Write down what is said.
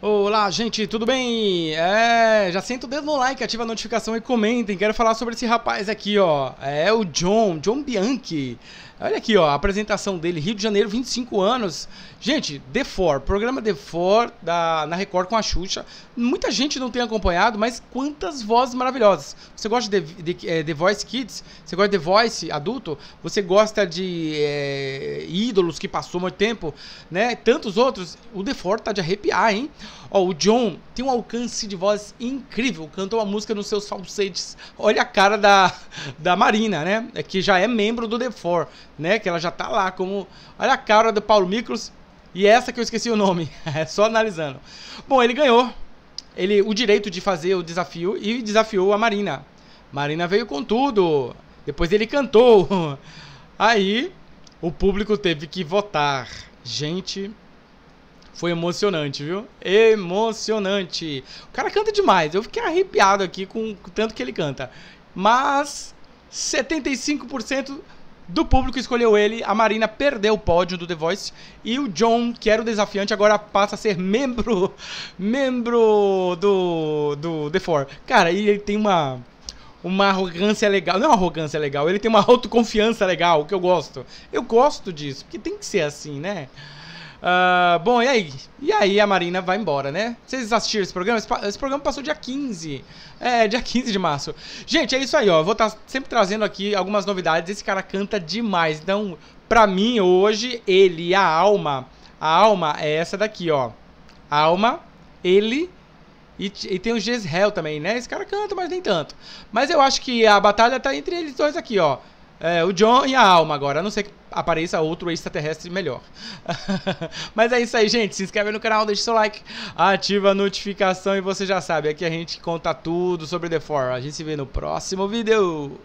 Olá, gente, tudo bem? É, já senta o dedo no like, ativa a notificação e comentem. Quero falar sobre esse rapaz aqui, ó. É o John, John Bianchi. Olha aqui, ó, a apresentação dele, Rio de Janeiro, 25 anos. Gente, The Four, programa The Four da, na Record com a Xuxa. Muita gente não tem acompanhado, mas quantas vozes maravilhosas. Você gosta de, de, eh, The Voice Kids? Você gosta de The Voice adulto? Você gosta de é, ídolos que passou muito tempo, né? Tantos outros. O The Four tá de arrepiar, hein? Ó, o John tem um alcance de voz incrível, canta uma música nos seus falsetes. Olha a cara da, da Marina, né? É que já é membro do The Four, né? Que ela já tá lá como. Olha a cara do Paulo Miklos e essa que eu esqueci o nome. É só analisando. Bom, ele ganhou ele o direito de fazer o desafio e desafiou a Marina. Marina veio com tudo. Depois ele cantou. Aí o público teve que votar. Gente, foi emocionante, viu? Emocionante. O cara canta demais. Eu fiquei arrepiado aqui com o tanto que ele canta. Mas 75% do público escolheu ele. A Marina perdeu o pódio do The Voice. E o John, que era o desafiante, agora passa a ser membro. Membro do, do The Four. Cara, e ele tem uma. Uma arrogância legal. Não é uma arrogância legal, ele tem uma autoconfiança legal, que eu gosto. Eu gosto disso, porque tem que ser assim, né? Uh, bom, e aí? E aí a Marina vai embora, né? Vocês assistiram esse programa? Esse, esse programa passou dia 15. É, dia 15 de março. Gente, é isso aí, ó. vou estar tá sempre trazendo aqui algumas novidades. Esse cara canta demais. Então, pra mim, hoje, ele, a alma. A alma é essa daqui, ó. A alma, ele. E, e, tem o Jezreel também, né? Esse cara canta, mas nem tanto. Mas eu acho que a batalha tá entre eles dois aqui, ó. É, o John e a alma agora, a não ser que apareça outro extraterrestre melhor. Mas é isso aí, gente. Se inscreve no canal, deixa seu like, ativa a notificação e você já sabe, aqui a gente conta tudo sobre The Four. A gente se vê no próximo vídeo.